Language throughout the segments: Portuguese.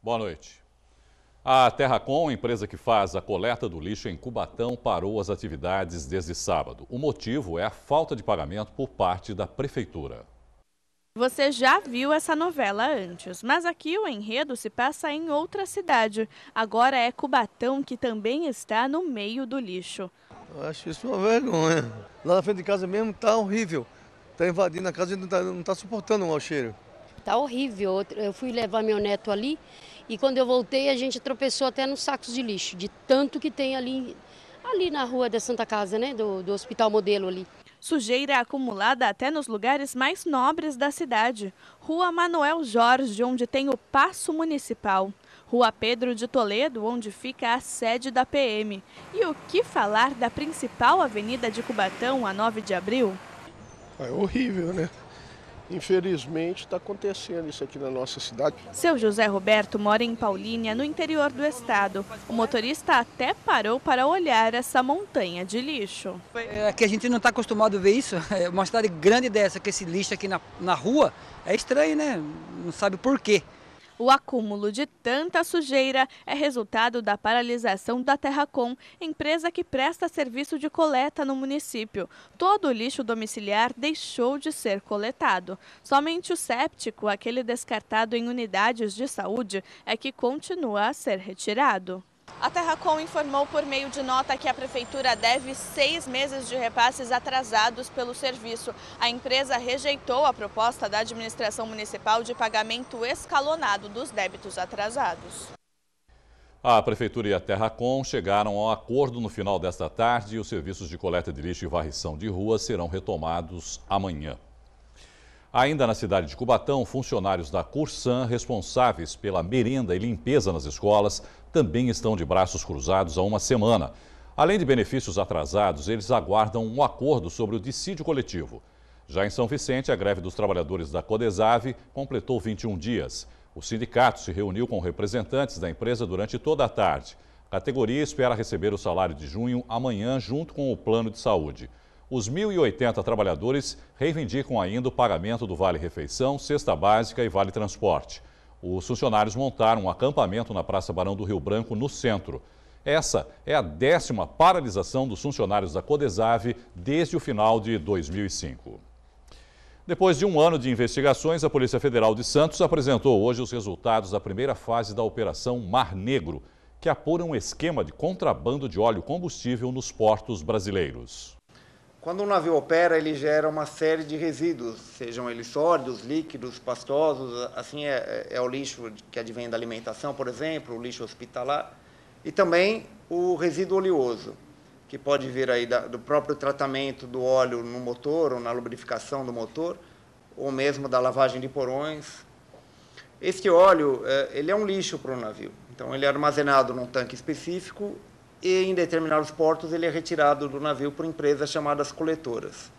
Boa noite. A Terracom, empresa que faz a coleta do lixo em Cubatão, parou as atividades desde sábado. O motivo é a falta de pagamento por parte da prefeitura. Você já viu essa novela antes, mas aqui o enredo se passa em outra cidade. Agora é Cubatão que também está no meio do lixo. Eu acho isso uma vergonha. Lá na frente de casa mesmo está horrível. Está invadindo a casa e não está tá suportando o mau cheiro. Tá horrível. Eu fui levar meu neto ali e quando eu voltei a gente tropeçou até nos sacos de lixo, de tanto que tem ali, ali na rua da Santa Casa, né? Do, do Hospital Modelo ali. Sujeira é acumulada até nos lugares mais nobres da cidade. Rua Manuel Jorge, onde tem o passo Municipal. Rua Pedro de Toledo, onde fica a sede da PM. E o que falar da principal avenida de Cubatão, a 9 de abril? É horrível, né? Infelizmente está acontecendo isso aqui na nossa cidade. Seu José Roberto mora em Paulínia, no interior do estado. O motorista até parou para olhar essa montanha de lixo. É que a gente não está acostumado a ver isso. É, uma cidade grande dessa, com esse lixo aqui na, na rua, é estranho, né? Não sabe por quê. O acúmulo de tanta sujeira é resultado da paralisação da Terracom, empresa que presta serviço de coleta no município. Todo o lixo domiciliar deixou de ser coletado. Somente o séptico, aquele descartado em unidades de saúde, é que continua a ser retirado. A Terracom informou por meio de nota que a Prefeitura deve seis meses de repasses atrasados pelo serviço. A empresa rejeitou a proposta da administração municipal de pagamento escalonado dos débitos atrasados. A Prefeitura e a Terracom chegaram a acordo no final desta tarde e os serviços de coleta de lixo e varrição de ruas serão retomados amanhã. Ainda na cidade de Cubatão, funcionários da Cursan, responsáveis pela merenda e limpeza nas escolas, também estão de braços cruzados há uma semana. Além de benefícios atrasados, eles aguardam um acordo sobre o dissídio coletivo. Já em São Vicente, a greve dos trabalhadores da Codesave completou 21 dias. O sindicato se reuniu com representantes da empresa durante toda a tarde. A categoria espera receber o salário de junho amanhã, junto com o plano de saúde. Os 1.080 trabalhadores reivindicam ainda o pagamento do Vale Refeição, cesta básica e Vale Transporte. Os funcionários montaram um acampamento na Praça Barão do Rio Branco, no centro. Essa é a décima paralisação dos funcionários da Codesave desde o final de 2005. Depois de um ano de investigações, a Polícia Federal de Santos apresentou hoje os resultados da primeira fase da Operação Mar Negro, que apura um esquema de contrabando de óleo combustível nos portos brasileiros. Quando um navio opera, ele gera uma série de resíduos, sejam eles sólidos, líquidos, pastosos, assim é, é, é o lixo que advém da alimentação, por exemplo, o lixo hospitalar, e também o resíduo oleoso, que pode vir aí da, do próprio tratamento do óleo no motor ou na lubrificação do motor, ou mesmo da lavagem de porões. Este óleo, é, ele é um lixo para o navio. Então, ele é armazenado num tanque específico e em determinados portos ele é retirado do navio por empresas chamadas coletoras.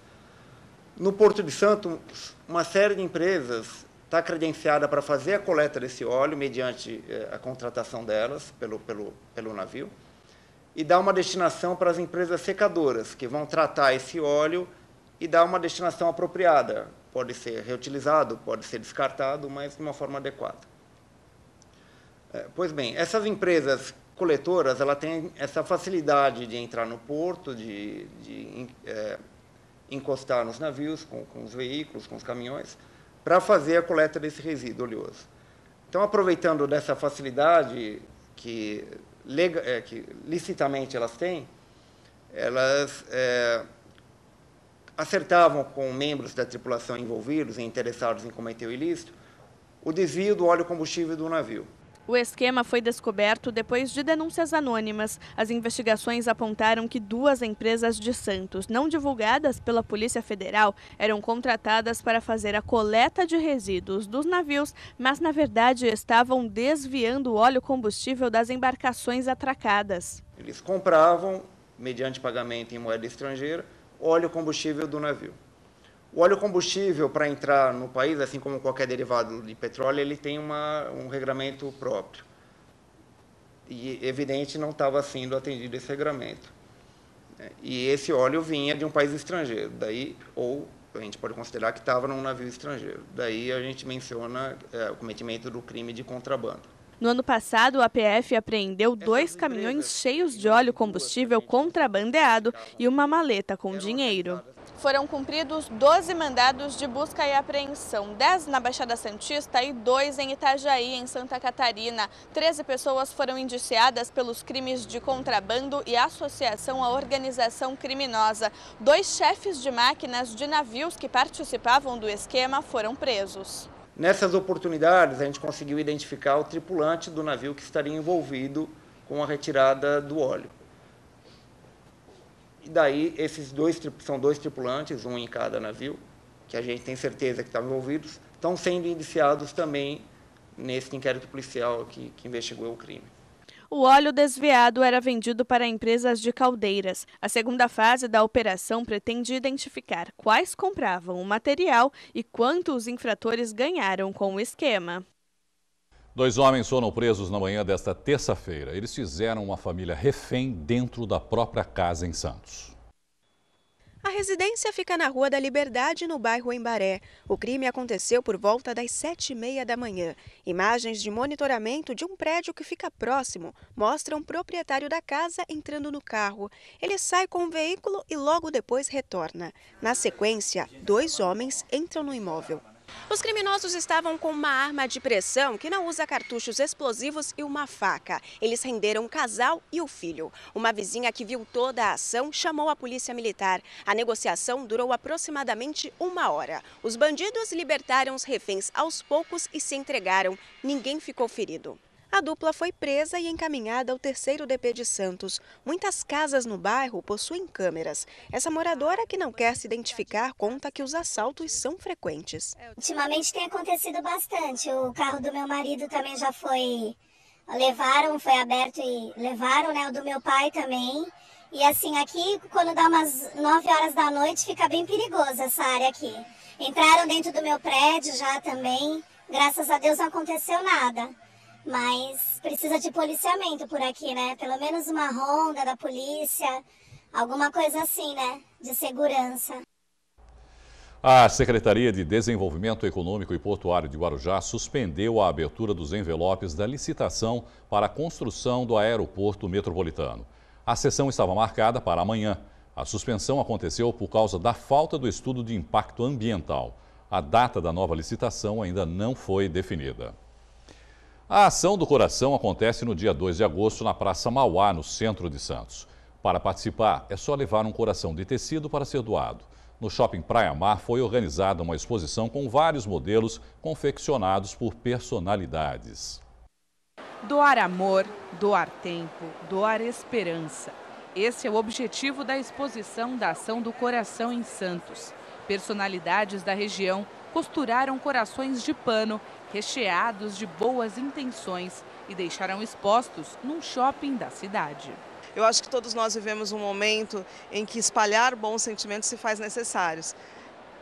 No Porto de Santos, uma série de empresas está credenciada para fazer a coleta desse óleo mediante eh, a contratação delas pelo, pelo, pelo navio e dá uma destinação para as empresas secadoras que vão tratar esse óleo e dar uma destinação apropriada. Pode ser reutilizado, pode ser descartado, mas de uma forma adequada. Eh, pois bem, essas empresas coletoras ela tem essa facilidade de entrar no porto, de, de é, encostar nos navios, com, com os veículos, com os caminhões, para fazer a coleta desse resíduo oleoso. Então, aproveitando dessa facilidade que, é, que licitamente elas têm, elas é, acertavam com membros da tripulação envolvidos e interessados em cometer o ilícito o desvio do óleo combustível do navio. O esquema foi descoberto depois de denúncias anônimas. As investigações apontaram que duas empresas de Santos, não divulgadas pela Polícia Federal, eram contratadas para fazer a coleta de resíduos dos navios, mas na verdade estavam desviando o óleo combustível das embarcações atracadas. Eles compravam, mediante pagamento em moeda estrangeira, óleo combustível do navio. O óleo combustível, para entrar no país, assim como qualquer derivado de petróleo, ele tem uma, um regramento próprio. E, evidente, não estava sendo atendido esse regramento. Né? E esse óleo vinha de um país estrangeiro, daí ou a gente pode considerar que estava num navio estrangeiro. Daí a gente menciona é, o cometimento do crime de contrabando. No ano passado, a PF apreendeu dois caminhões cheios de óleo combustível contrabandeado e uma maleta com dinheiro foram cumpridos 12 mandados de busca e apreensão, 10 na Baixada Santista e 2 em Itajaí, em Santa Catarina. 13 pessoas foram indiciadas pelos crimes de contrabando e associação à organização criminosa. Dois chefes de máquinas de navios que participavam do esquema foram presos. Nessas oportunidades, a gente conseguiu identificar o tripulante do navio que estaria envolvido com a retirada do óleo. E daí, esses dois, são dois tripulantes, um em cada navio, que a gente tem certeza que estavam envolvidos, estão sendo indiciados também nesse inquérito policial que, que investigou o crime. O óleo desviado era vendido para empresas de caldeiras. A segunda fase da operação pretende identificar quais compravam o material e quanto os infratores ganharam com o esquema. Dois homens foram presos na manhã desta terça-feira. Eles fizeram uma família refém dentro da própria casa em Santos. A residência fica na Rua da Liberdade, no bairro Embaré. O crime aconteceu por volta das sete e meia da manhã. Imagens de monitoramento de um prédio que fica próximo mostram o proprietário da casa entrando no carro. Ele sai com o veículo e logo depois retorna. Na sequência, dois homens entram no imóvel. Os criminosos estavam com uma arma de pressão que não usa cartuchos explosivos e uma faca. Eles renderam o casal e o filho. Uma vizinha que viu toda a ação chamou a polícia militar. A negociação durou aproximadamente uma hora. Os bandidos libertaram os reféns aos poucos e se entregaram. Ninguém ficou ferido. A dupla foi presa e encaminhada ao terceiro DP de Santos. Muitas casas no bairro possuem câmeras. Essa moradora que não quer se identificar conta que os assaltos são frequentes. Ultimamente tem acontecido bastante. O carro do meu marido também já foi levaram, foi aberto e levaram, né? O do meu pai também. E assim, aqui quando dá umas 9 horas da noite fica bem perigoso essa área aqui. Entraram dentro do meu prédio já também. Graças a Deus não aconteceu nada. Mas precisa de policiamento por aqui, né? Pelo menos uma ronda da polícia, alguma coisa assim, né? De segurança. A Secretaria de Desenvolvimento Econômico e Portuário de Guarujá suspendeu a abertura dos envelopes da licitação para a construção do aeroporto metropolitano. A sessão estava marcada para amanhã. A suspensão aconteceu por causa da falta do estudo de impacto ambiental. A data da nova licitação ainda não foi definida. A ação do coração acontece no dia 2 de agosto na Praça Mauá, no centro de Santos. Para participar, é só levar um coração de tecido para ser doado. No Shopping Praia Mar foi organizada uma exposição com vários modelos confeccionados por personalidades. Doar amor, doar tempo, doar esperança. Esse é o objetivo da exposição da Ação do Coração em Santos. Personalidades da região costuraram corações de pano recheados de boas intenções e deixaram expostos num shopping da cidade. Eu acho que todos nós vivemos um momento em que espalhar bons sentimentos se faz necessários.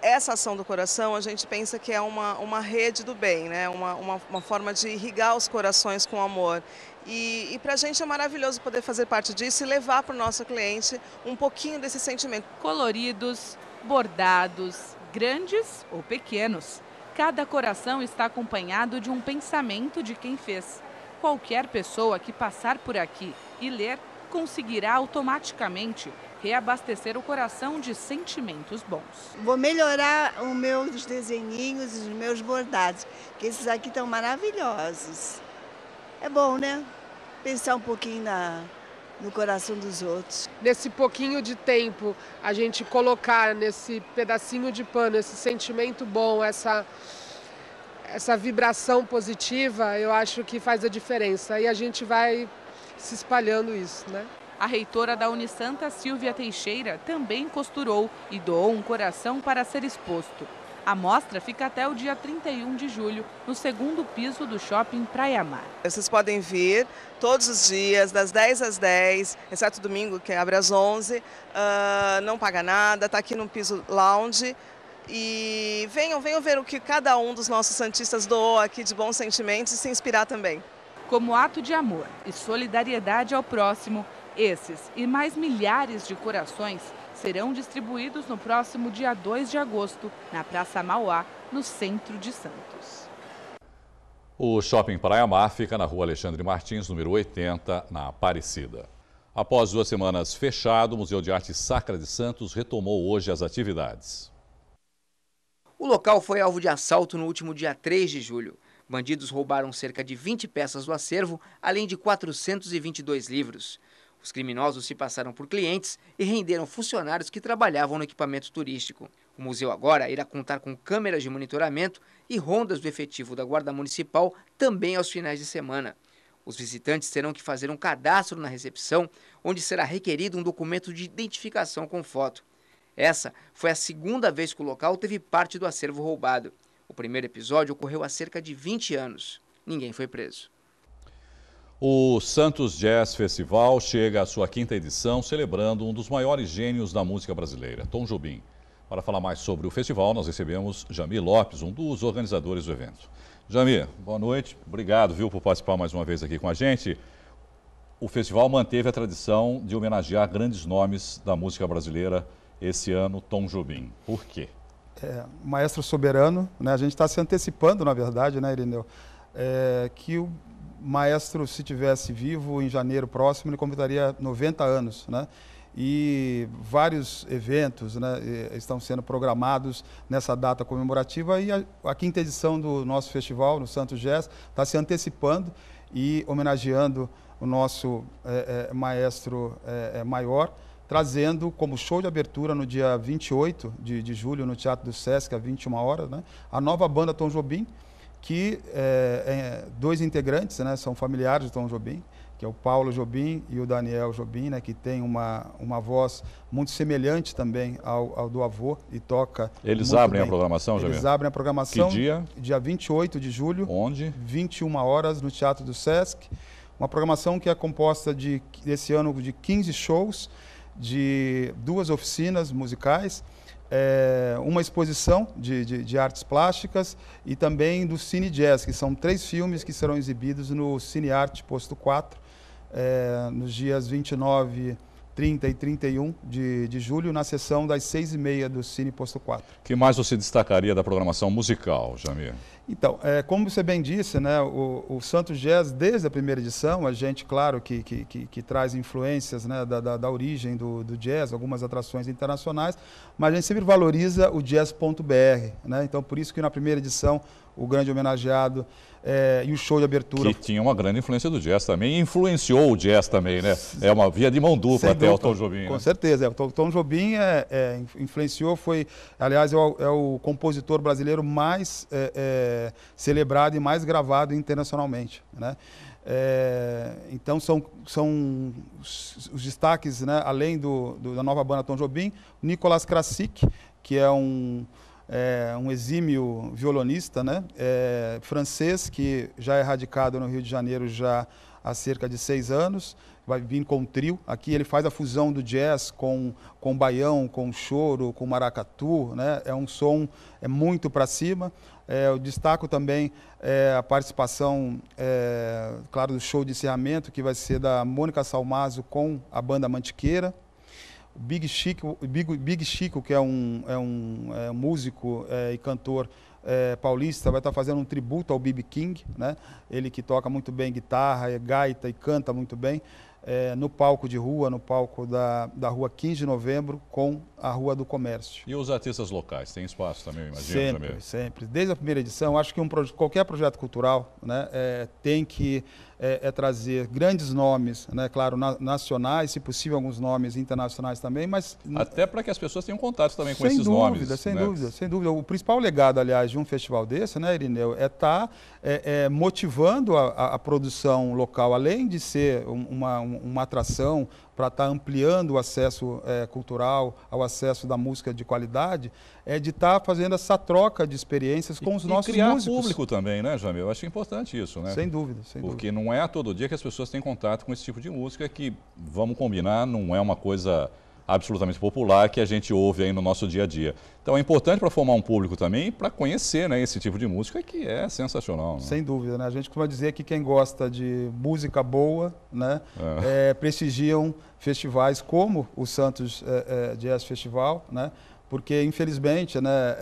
Essa ação do coração, a gente pensa que é uma, uma rede do bem, né? uma, uma, uma forma de irrigar os corações com amor. E, e para a gente é maravilhoso poder fazer parte disso e levar para o nosso cliente um pouquinho desse sentimento. Coloridos, bordados, grandes ou pequenos. Cada coração está acompanhado de um pensamento de quem fez. Qualquer pessoa que passar por aqui e ler conseguirá automaticamente reabastecer o coração de sentimentos bons. Vou melhorar os meus desenhinhos, os meus bordados, que esses aqui estão maravilhosos. É bom, né? Pensar um pouquinho na, no coração dos outros. Nesse pouquinho de tempo, a gente colocar nesse pedacinho de pano esse sentimento bom, essa essa vibração positiva, eu acho que faz a diferença e a gente vai se espalhando isso, né? A reitora da Unisanta, Silvia Teixeira, também costurou e doou um coração para ser exposto. A mostra fica até o dia 31 de julho, no segundo piso do shopping Praia Mar. Vocês podem vir todos os dias, das 10 às 10, exceto domingo, que abre às 11. Uh, ah, não paga nada, está aqui no piso lounge. E venham, venham ver o que cada um dos nossos Santistas doou aqui de bons sentimentos e se inspirar também. Como ato de amor e solidariedade ao próximo, esses e mais milhares de corações serão distribuídos no próximo dia 2 de agosto, na Praça Mauá, no centro de Santos. O Shopping Praia Mar fica na rua Alexandre Martins, número 80, na Aparecida. Após duas semanas fechado, o Museu de Arte Sacra de Santos retomou hoje as atividades. O local foi alvo de assalto no último dia 3 de julho. Bandidos roubaram cerca de 20 peças do acervo, além de 422 livros. Os criminosos se passaram por clientes e renderam funcionários que trabalhavam no equipamento turístico. O museu agora irá contar com câmeras de monitoramento e rondas do efetivo da Guarda Municipal também aos finais de semana. Os visitantes terão que fazer um cadastro na recepção, onde será requerido um documento de identificação com foto. Essa foi a segunda vez que o local teve parte do acervo roubado. O primeiro episódio ocorreu há cerca de 20 anos. Ninguém foi preso. O Santos Jazz Festival chega à sua quinta edição, celebrando um dos maiores gênios da música brasileira, Tom Jobim. Para falar mais sobre o festival, nós recebemos Jamir Lopes, um dos organizadores do evento. Jamir, boa noite. Obrigado, viu, por participar mais uma vez aqui com a gente. O festival manteve a tradição de homenagear grandes nomes da música brasileira esse ano, Tom Jobim. Por quê? É, maestro soberano, né? A gente está se antecipando, na verdade, né, Irineu? É, que o maestro, se tivesse vivo em janeiro próximo, ele completaria 90 anos, né? E vários eventos né, estão sendo programados nessa data comemorativa e a, a quinta edição do nosso festival, no Santo Jazz, está se antecipando e homenageando o nosso é, é, maestro é, é maior, trazendo como show de abertura no dia 28 de, de julho no Teatro do Sesc, às 21 horas, né, a nova banda Tom Jobim, que é, é, dois integrantes, né, são familiares do Tom Jobim, que é o Paulo Jobim e o Daniel Jobim, né, que tem uma, uma voz muito semelhante também ao, ao do avô e toca. Eles abrem bem. a programação, Jobim? Eles abrem a programação. Que dia? Dia 28 de julho. Onde? 21 horas no Teatro do Sesc. Uma programação que é composta de, desse ano de 15 shows, de duas oficinas musicais é, uma exposição de, de, de, artes plásticas e também do Cine Jazz, que são três filmes que serão exibidos no Cine Arte Posto 4, é, nos dias 29 30 e 31 de, de julho, na sessão das 6 e meia do Cine Posto 4. que mais você destacaria da programação musical, Jamir? Então, é, como você bem disse, né, o, o, Santos Jazz, desde a primeira edição, a gente, claro, que, que, que, que traz influências né, da, da, da origem do, do, jazz, algumas atrações internacionais, mas a gente sempre valoriza o jazz.br. Né? Então, por isso que na primeira edição, o grande homenageado é, e o show de abertura. Que tinha uma grande influência do jazz também, influenciou o jazz também, né? É uma via de mão dupla Sem até dúvida, né? é. o Tom Jobim. Com né? certeza, o Tom, Jobim é, é, influenciou, foi, aliás, é o, é o compositor brasileiro mais é, é, celebrado e mais gravado internacionalmente, né? então são, são os, os destaques, né? além do, do, da nova banda Tom Jobim, Nicolas Krasik, que é um é, um exímio violonista né, é, francês, que já é radicado no Rio de Janeiro já há cerca de seis anos, vai vir com um trio. Aqui ele faz a fusão do jazz com, com baião, com choro, com maracatu, né? é um som é muito para cima. É, eu destaco também é, a participação, é, claro, do show de encerramento, que vai ser da Mônica Salmazo com a banda Mantiqueira, Big Chico, Big, Big Chico que é um, é um é músico é, e cantor é, paulista, vai estar fazendo um tributo ao B.B. King, né? ele que toca muito bem guitarra, gaita e canta muito bem, é, no palco de rua, no palco da, da Rua 15 de Novembro, com a Rua do Comércio. E os artistas locais, tem espaço também, imagino? Sempre, também. sempre. Desde a primeira edição, acho que um, qualquer projeto cultural né, é, tem que é, é trazer grandes nomes, né, claro, na, nacionais, se possível alguns nomes internacionais também, mas... Até para que as pessoas tenham contato também com esses dúvida, nomes. Sem dúvida, né? sem dúvida, sem dúvida. O principal legado, aliás, de um festival desse, né, Irineu, é estar tá, é, é, motivando a, a, a, produção local, além de ser uma, uma atração, para estar tá ampliando o acesso é, cultural, ao acesso da música de qualidade, é de estar tá fazendo essa troca de experiências com e, os e nossos criar músicos. público também, né, Jamil? Eu acho importante isso, né? Sem dúvida, sem Porque dúvida. não é todo dia que as pessoas têm contato com esse tipo de música que, vamos combinar, não é uma coisa absolutamente popular que a gente ouve aí no nosso dia a dia. Então é importante para formar um público também, para conhecer né, esse tipo de música que é sensacional. Né? Sem dúvida, né? A gente costuma dizer que quem gosta de música boa, né, é. É, prestigiam festivais como o Santos é, Jazz Festival, né? Porque infelizmente, né?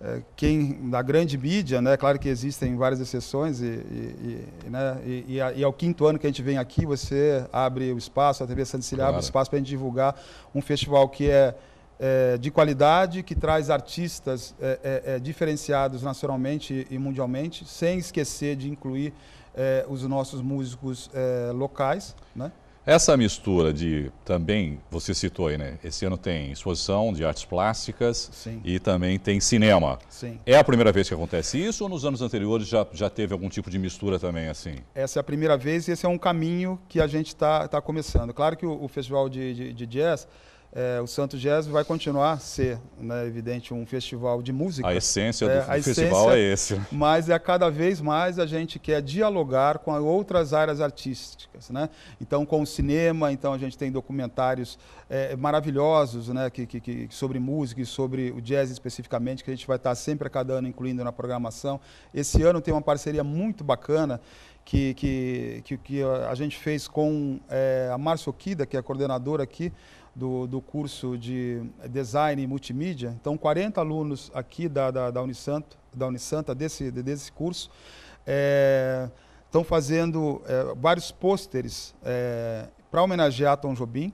É, quem da grande mídia, né? Claro que existem várias exceções e, e, e, né? e, e ao quinto ano que a gente vem aqui, você abre o espaço, a TV Santa claro. abre o espaço para a gente divulgar um festival que é, é de qualidade, que traz artistas é, é, é diferenciados nacionalmente e mundialmente, sem esquecer de incluir é, os nossos músicos locais, né? Essa mistura de também, você citou aí, né? Esse ano tem exposição de artes plásticas Sim. e também tem cinema. Sim. É a primeira vez que acontece isso ou nos anos anteriores já, já teve algum tipo de mistura também assim? Essa é a primeira vez e esse é um caminho que a gente está tá começando. Claro que o, o Festival de, de, de Jazz é, o Santo Jazz vai continuar a ser, né, evidente, um festival de música. A essência é, do a festival essência, é esse. Né? Mas é cada vez mais a gente quer dialogar com outras áreas artísticas, né? Então, com o cinema, então a gente tem documentários é, maravilhosos, né, que, que, que, sobre música e sobre o jazz especificamente, que a gente vai estar sempre a cada ano incluindo na programação. Esse ano tem uma parceria muito bacana que, que, que, que a gente fez com é, a Márcia Okida, que é a coordenadora aqui do, do curso de Design e Multimídia. Então, 40 alunos aqui da, da, da, Unisanto, da Unisanta, desse, desse curso, é, estão fazendo é, vários pôsteres é, para homenagear Tom Jobim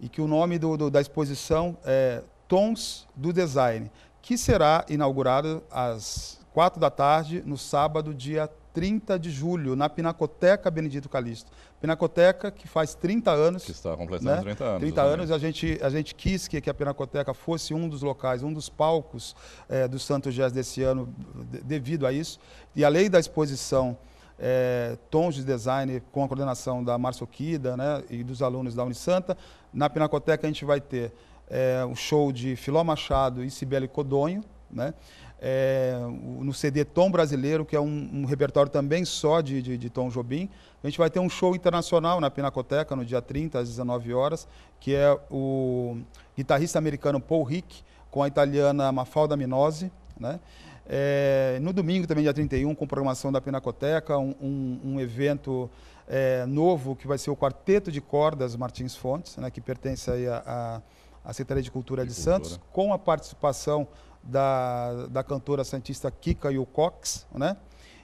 e que o nome do, do, da exposição é Tons do Design, que será inaugurado às quatro da tarde, no sábado, dia 30 de julho, na Pinacoteca Benedito Calixto. Pinacoteca que faz 30 anos. Que está completando né? 30 anos. 30 anos, a gente, a gente quis que, que, a Pinacoteca fosse um dos locais, um dos palcos é, do Santos Jazz desse ano, de, devido a isso. E além da exposição é, Tons de Design, com a coordenação da Márcio Quida né, e dos alunos da Unisanta, na Pinacoteca a gente vai ter é, eh, um show de Filó Machado e Cibele Codonho, né? é, no CD Tom Brasileiro, que é um, um repertório também só de, de, de, Tom Jobim. A gente vai ter um show internacional na Pinacoteca no dia 30, às 19 horas, que é o guitarrista americano Paul Rick com a italiana Mafalda Minose. Né? É, no domingo também, dia 31, com programação da Pinacoteca, um, um, um evento é, novo que vai ser o Quarteto de Cordas Martins Fontes, né, que pertence aí a, a a Secretaria de Cultura de, de Cultura. Santos, com a participação da, da cantora santista Kika Yocox, né?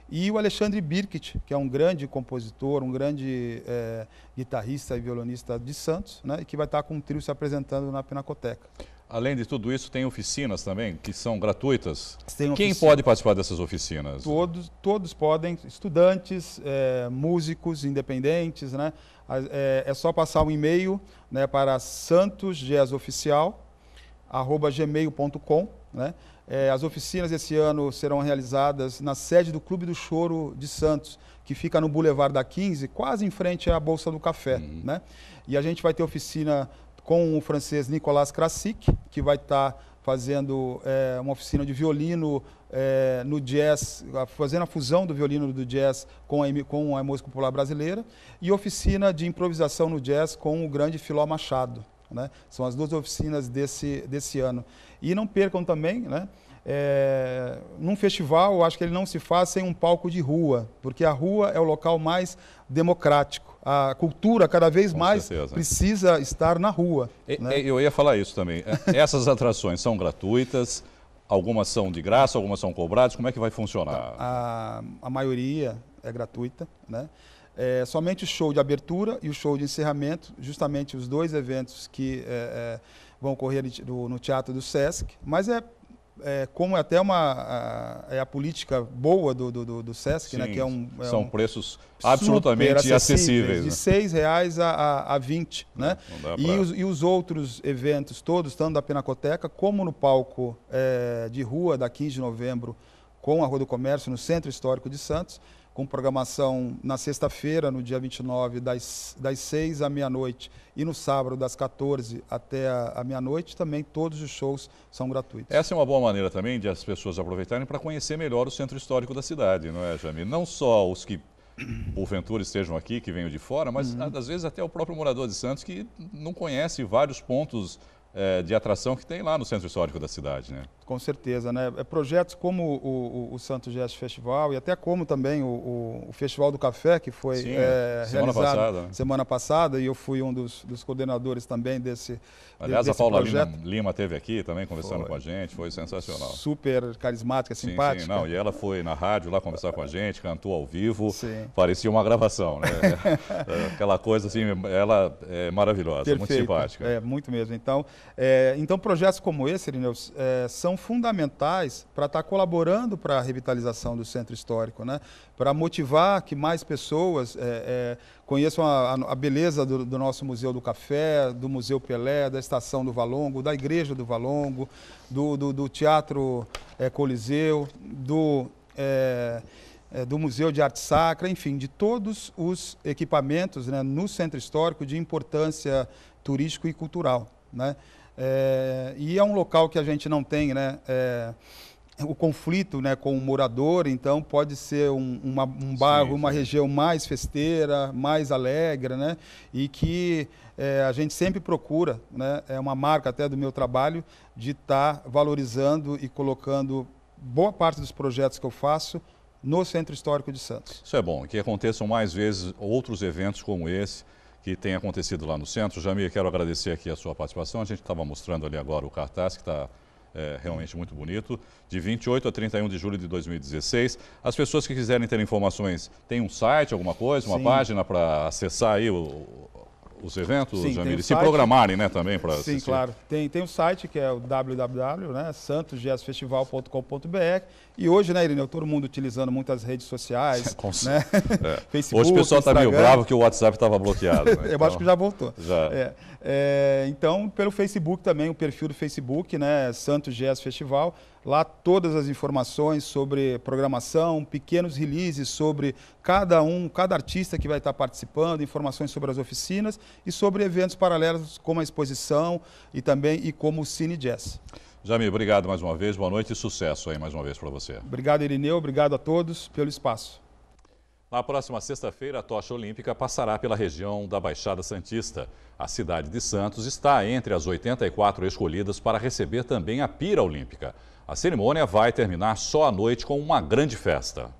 E o Alexandre Birkit, que é um grande compositor, um grande é, guitarrista e violonista de Santos, né? E que vai estar com um trio se apresentando na Pinacoteca. Além de tudo isso, tem oficinas também, que são gratuitas. Quem pode participar dessas oficinas? Todos, todos podem, estudantes, é, músicos, independentes. Né? É, é só passar um e-mail né, para santosgesoficial.gmail.com né? É, as oficinas esse ano serão realizadas na sede do Clube do Choro de Santos, que fica no Boulevard da 15, quase em frente à Bolsa do Café. Uhum. Né? E a gente vai ter oficina com o francês Nicolas Krasik, que vai estar tá fazendo é, uma oficina de violino é, no jazz, fazendo a fusão do violino do jazz com a, com a música popular brasileira, e oficina de improvisação no jazz com o grande Filó Machado. Né? São as duas oficinas desse, desse ano. E não percam também, né? É, num festival, acho que ele não se faz sem um palco de rua, porque a rua é o local mais democrático. A cultura cada vez Com mais certeza. precisa estar na rua. E, né? Eu ia falar isso também. É, essas atrações são gratuitas, algumas são de graça, algumas são cobradas. Como é que vai funcionar? A, a maioria é gratuita, né? É, somente o show de abertura e o show de encerramento, justamente os dois eventos que é, é, vão ocorrer no Teatro do Sesc, mas é, é como é até uma a, é a política boa do, do, do Sesc, Sim, né, que é um é são um preços absolutamente acessíveis, acessíveis né? de seis reais a, a, a 20, não, né? e, os, e os outros eventos todos, tanto da Pinacoteca como no palco de rua da 15 de novembro com a Rua do Comércio no Centro Histórico de Santos com programação na sexta-feira, no dia 29, das, das 6 à meia-noite, e no sábado, das 14 até a, meia-noite, também todos os shows são gratuitos. Essa é uma boa maneira também de as pessoas aproveitarem para conhecer melhor o centro histórico da cidade, não é, Jamil? Não só os que porventura estejam aqui, que venham de fora, mas uhum. às vezes até o próprio morador de Santos que não conhece vários pontos eh, de atração que tem lá no centro histórico da cidade, né? Com certeza, né? É, projetos como o, o, o Santo Gesto Festival e até como também o, o Festival do Café, que foi Sim, é, semana passada. Né? semana passada, e eu fui um dos, dos coordenadores também desse Aliás, desse a Paula projeto. Lima teve aqui também conversando foi. com a gente, foi sensacional. Super carismática, simpática. Sim, sim, não, e ela foi na rádio lá conversar com a gente, cantou ao vivo, sim. parecia uma gravação, né? É, aquela coisa assim, ela é maravilhosa, Perfeito. muito simpática. É, muito mesmo. Então, é, então projetos como esse, Irineu, é, são fundamentais para estar tá colaborando para a revitalização do centro histórico, né? para motivar que mais pessoas é, é, conheçam a, a beleza do, do, nosso Museu do Café, do Museu Pelé, da Estação do Valongo, da Igreja do Valongo, do, do, do Teatro é, Coliseu, do é, é, do Museu de Arte Sacra, enfim, de todos os equipamentos né, no centro histórico de importância turístico e cultural. Né? É, e é um local que a gente não tem né, é, o conflito né, com o morador, então pode ser um, uma, um bairro, sim, uma região mais festeira, mais alegre, né, e que é, a gente sempre procura, né, é uma marca até do meu trabalho, de estar tá valorizando e colocando boa parte dos projetos que eu faço no Centro Histórico de Santos. Isso é bom, que aconteçam mais vezes outros eventos como esse, que tem acontecido lá no centro. Jamir, quero agradecer aqui a sua participação. A gente estava mostrando ali agora o cartaz que está é, realmente muito bonito, de 28 a 31 de julho de 2016. As pessoas que quiserem ter informações, tem um site, alguma coisa, uma Sim. página para acessar aí o, os eventos, Sim, Jamir, se programarem né, também para Sim, claro. Tem, tem um site que é o www.santosjazzfestival.com.br né, e hoje, né, Irineu, todo mundo utilizando muitas redes sociais, né? é. Facebook, Hoje o pessoal está meio bravo que o WhatsApp estava bloqueado. Né? Eu então... acho que já voltou. Já. É. É, então, pelo Facebook também, o perfil do Facebook, né, Santos Jazz Festival, Lá todas as informações sobre programação, pequenos releases sobre cada um, cada artista que vai estar participando, informações sobre as oficinas e sobre eventos paralelos como a exposição e também e como o Cine Jazz. Jamil, obrigado mais uma vez, boa noite e sucesso aí mais uma vez para você. Obrigado, Irineu, obrigado a todos pelo espaço. Na próxima sexta-feira, a tocha olímpica passará pela região da Baixada Santista. A cidade de Santos está entre as 84 escolhidas para receber também a pira olímpica. A cerimônia vai terminar só à noite com uma grande festa.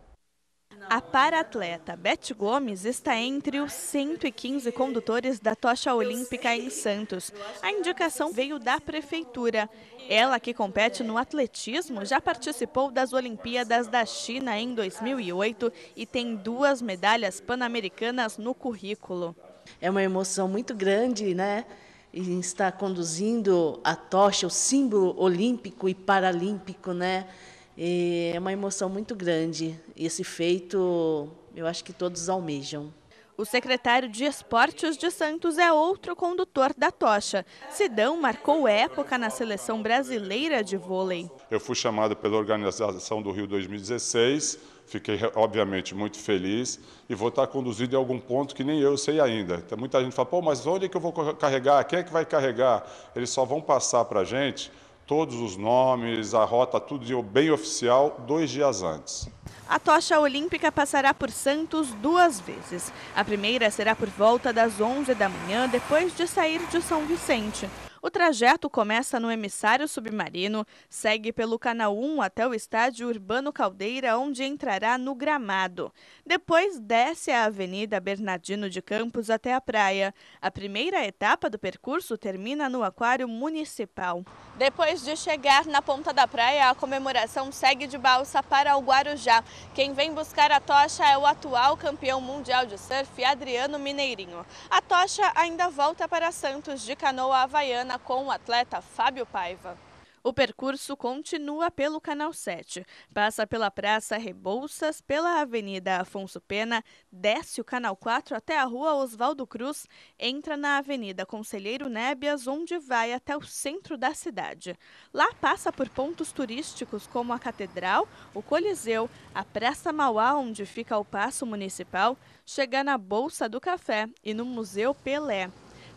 A para-atleta Beth Gomes está entre os 115 condutores da tocha olímpica em Santos. A indicação veio da prefeitura. Ela, que compete no atletismo, já participou das Olimpíadas da China em 2008 e tem duas medalhas pan-americanas no currículo. É uma emoção muito grande, né? e está conduzindo a tocha, o símbolo olímpico e paralímpico, né? E é uma emoção muito grande. Esse feito, eu acho que todos almejam. O secretário de Esportes de Santos é outro condutor da tocha. Sidão marcou época na seleção brasileira de vôlei. Eu fui chamado pela organização do Rio 2016, fiquei obviamente muito feliz e vou estar conduzido em algum ponto que nem eu sei ainda. Então, muita gente fala, pô, mas onde é que eu vou carregar? Quem é que vai carregar? Eles só vão passar para a gente todos os nomes, a rota, tudo bem oficial, dois dias antes. A tocha olímpica passará por Santos duas vezes. A primeira será por volta das 11 da manhã, depois de sair de São Vicente. O trajeto começa no emissário submarino, segue pelo canal 1 até o estádio Urbano Caldeira, onde entrará no Gramado. Depois desce a Avenida Bernardino de Campos até a praia. A primeira etapa do percurso termina no Aquário Municipal. Depois de chegar na ponta da praia, a comemoração segue de balsa para o Guarujá. Quem vem buscar a tocha é o atual campeão mundial de surf, Adriano Mineirinho. A tocha ainda volta para Santos de canoa havaiana com o atleta Fábio Paiva. O percurso continua pelo Canal 7, passa pela Praça Rebouças, pela Avenida Afonso Pena, desce o Canal 4 até a Rua Oswaldo Cruz, entra na Avenida Conselheiro Nébias, onde vai até o centro da cidade. Lá passa por pontos turísticos como a Catedral, o Coliseu, a Praça Mauá, onde fica o Paço Municipal, chega na Bolsa do Café e no Museu Pelé.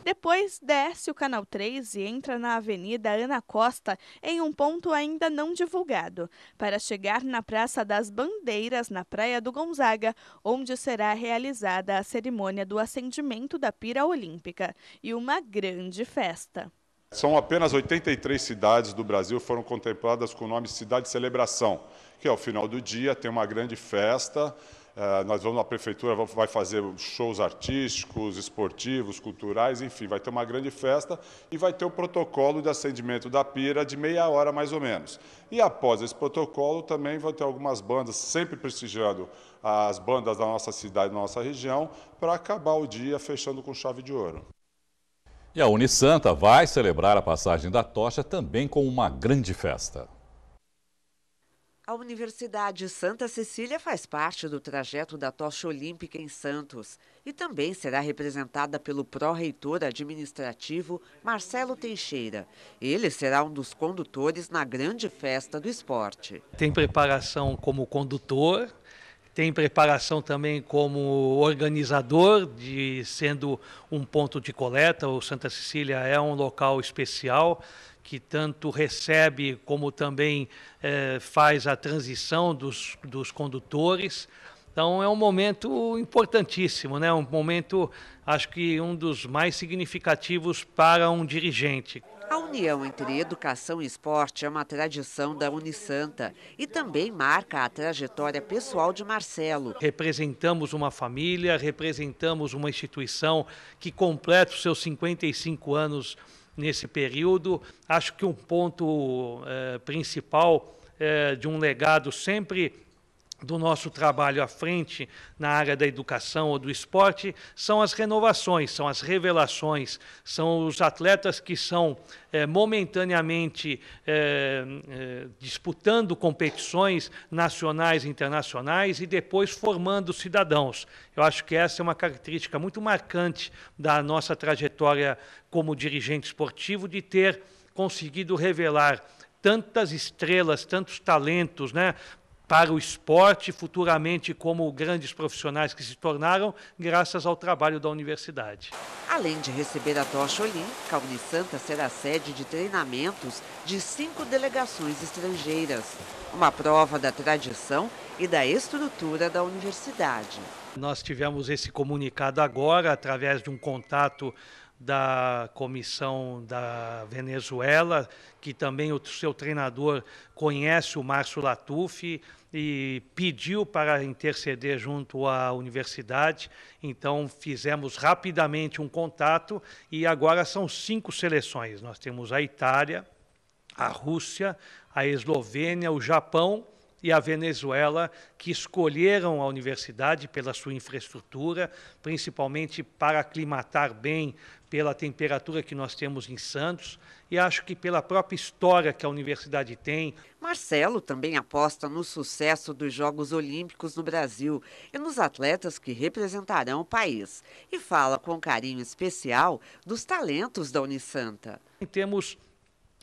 Depois desce o Canal 3 e entra na Avenida Ana Costa, em um ponto ainda não divulgado, para chegar na Praça das Bandeiras, na Praia do Gonzaga, onde será realizada a cerimônia do acendimento da pira olímpica e uma grande festa. São apenas 83 cidades do Brasil foram contempladas com o nome Cidade Celebração, que ao final do dia tem uma grande festa ah, nós vamos na prefeitura, vai fazer shows artísticos, esportivos, culturais, enfim, vai ter uma grande festa e vai ter o protocolo de acendimento da pira de meia hora mais ou menos. E após esse protocolo também vão ter algumas bandas, sempre prestigiando as bandas da nossa cidade, da nossa região, para acabar o dia fechando com chave de ouro. E a Unisanta vai celebrar a passagem da tocha também com uma grande festa. A Universidade Santa Cecília faz parte do trajeto da Tocha Olímpica em Santos e também será representada pelo pró-reitor administrativo Marcelo Teixeira. Ele será um dos condutores na grande festa do esporte. Tem preparação como condutor, tem preparação também como organizador, de sendo um ponto de coleta. O Santa Cecília é um local especial que tanto recebe como também eh, faz a transição dos, dos condutores. Então é um momento importantíssimo, né? um momento, acho que um dos mais significativos para um dirigente. A união entre educação e esporte é uma tradição da Unisanta e também marca a trajetória pessoal de Marcelo. Representamos uma família, representamos uma instituição que completa os seus 55 anos nesse período. Acho que um ponto eh, principal eh, de um legado sempre do nosso trabalho à frente na área da educação ou do esporte são as renovações, são as revelações, são os atletas que são é, momentaneamente é, é, disputando competições nacionais e internacionais e depois formando cidadãos. Eu acho que essa é uma característica muito marcante da nossa trajetória como dirigente esportivo, de ter conseguido revelar tantas estrelas, tantos talentos, né? para o esporte, futuramente como grandes profissionais que se tornaram, graças ao trabalho da universidade. Além de receber a tocha olímpica, a Unisanta será sede de treinamentos de cinco delegações estrangeiras, uma prova da tradição e da estrutura da universidade. Nós tivemos esse comunicado agora, através de um contato da comissão da Venezuela, que também o seu treinador conhece, o Márcio Latuf, e pediu para interceder junto à universidade. Então, fizemos rapidamente um contato e agora são cinco seleções. Nós temos a Itália, a Rússia, a Eslovênia, o Japão e a Venezuela, que escolheram a universidade pela sua infraestrutura, principalmente para aclimatar bem pela temperatura que nós temos em Santos e acho que pela própria história que a universidade tem. Marcelo também aposta no sucesso dos Jogos Olímpicos no Brasil e nos atletas que representarão o país e fala com carinho especial dos talentos da Unisanta. Temos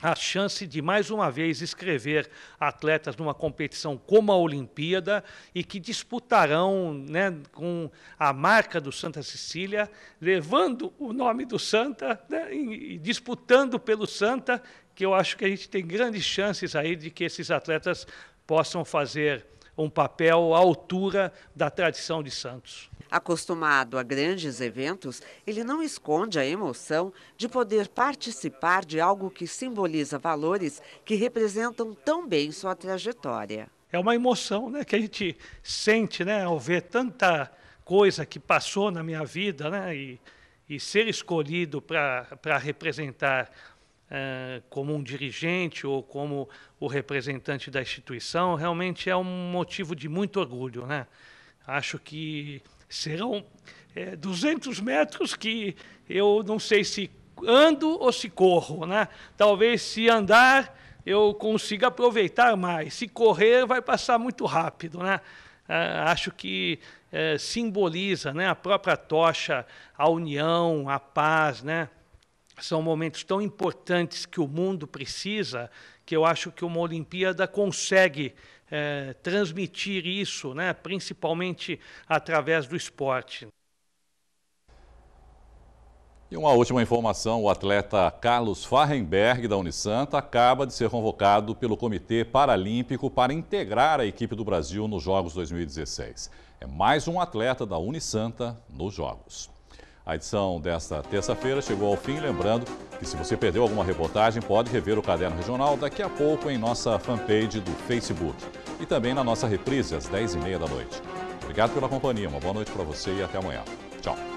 a chance de mais uma vez escrever atletas numa competição como a Olimpíada e que disputarão né, com a marca do Santa Cecília, levando o nome do Santa né, e disputando pelo Santa, que eu acho que a gente tem grandes chances aí de que esses atletas possam fazer um papel à altura da tradição de Santos. Acostumado a grandes eventos, ele não esconde a emoção de poder participar de algo que simboliza valores que representam tão bem sua trajetória. É uma emoção né, que a gente sente né, ao ver tanta coisa que passou na minha vida né, e, e ser escolhido para representar eh, como um dirigente ou como o representante da instituição, realmente é um motivo de muito orgulho. Né? Acho que serão é, 200 metros que eu não sei se ando ou se corro, né? Talvez se andar eu consiga aproveitar mais, se correr vai passar muito rápido, né? Ah, acho que é, simboliza, né? A própria tocha, a união, a paz, né? São momentos tão importantes que o mundo precisa que eu acho que uma Olimpíada consegue é, transmitir isso, né, principalmente através do esporte. E uma última informação: o atleta Carlos Farrenberg, da Unisanta, acaba de ser convocado pelo Comitê Paralímpico para integrar a equipe do Brasil nos Jogos 2016. É mais um atleta da Unisanta nos Jogos. A edição desta terça-feira chegou ao fim. Lembrando que se você perdeu alguma reportagem, pode rever o Caderno Regional daqui a pouco em nossa fanpage do Facebook e também na nossa reprise às 10h30 da noite. Obrigado pela companhia, uma boa noite para você e até amanhã. Tchau.